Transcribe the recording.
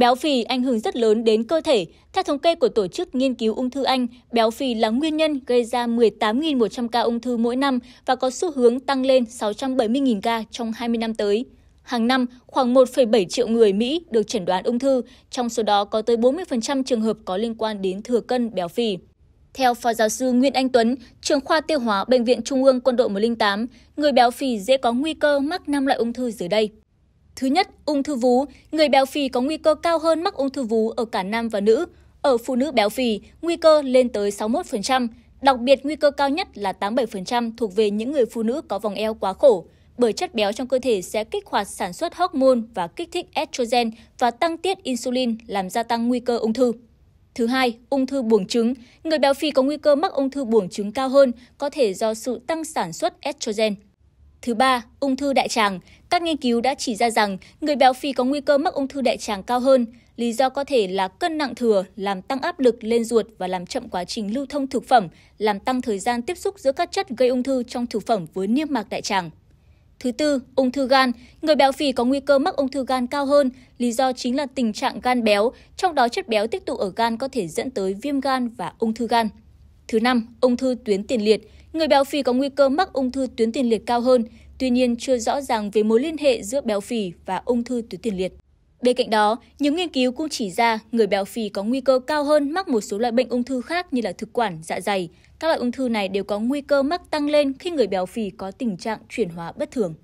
Béo phì ảnh hưởng rất lớn đến cơ thể. Theo thống kê của Tổ chức Nghiên cứu Ung thư Anh, béo phì là nguyên nhân gây ra 18.100 ca ung thư mỗi năm và có xu hướng tăng lên 670.000 ca trong 20 năm tới. Hàng năm, khoảng 1,7 triệu người Mỹ được chẩn đoán ung thư, trong số đó có tới 40% trường hợp có liên quan đến thừa cân béo phì. Theo Phó Giáo sư Nguyễn Anh Tuấn, trường khoa tiêu hóa Bệnh viện Trung ương Quân đội 108, người béo phì dễ có nguy cơ mắc 5 loại ung thư dưới đây. Thứ nhất, ung thư vú. Người béo phì có nguy cơ cao hơn mắc ung thư vú ở cả nam và nữ. Ở phụ nữ béo phì, nguy cơ lên tới 61%. Đặc biệt nguy cơ cao nhất là 87% thuộc về những người phụ nữ có vòng eo quá khổ, bởi chất béo trong cơ thể sẽ kích hoạt sản xuất hormone và kích thích estrogen và tăng tiết insulin làm gia tăng nguy cơ ung thư. Thứ hai, ung thư buồng trứng. Người béo phì có nguy cơ mắc ung thư buồng trứng cao hơn, có thể do sự tăng sản xuất estrogen. Thứ ba, ung thư đại tràng. Các nghiên cứu đã chỉ ra rằng người béo phì có nguy cơ mắc ung thư đại tràng cao hơn. Lý do có thể là cân nặng thừa làm tăng áp lực lên ruột và làm chậm quá trình lưu thông thực phẩm, làm tăng thời gian tiếp xúc giữa các chất gây ung thư trong thực phẩm với niêm mạc đại tràng. Thứ tư, ung thư gan. Người béo phì có nguy cơ mắc ung thư gan cao hơn, lý do chính là tình trạng gan béo, trong đó chất béo tích tụ ở gan có thể dẫn tới viêm gan và ung thư gan. Thứ năm, ung thư tuyến tiền liệt. Người béo phì có nguy cơ mắc ung thư tuyến tiền liệt cao hơn, tuy nhiên chưa rõ ràng về mối liên hệ giữa béo phì và ung thư tuyến tiền liệt. Bên cạnh đó, nhiều nghiên cứu cũng chỉ ra người béo phì có nguy cơ cao hơn mắc một số loại bệnh ung thư khác như là thực quản, dạ dày. Các loại ung thư này đều có nguy cơ mắc tăng lên khi người béo phì có tình trạng chuyển hóa bất thường.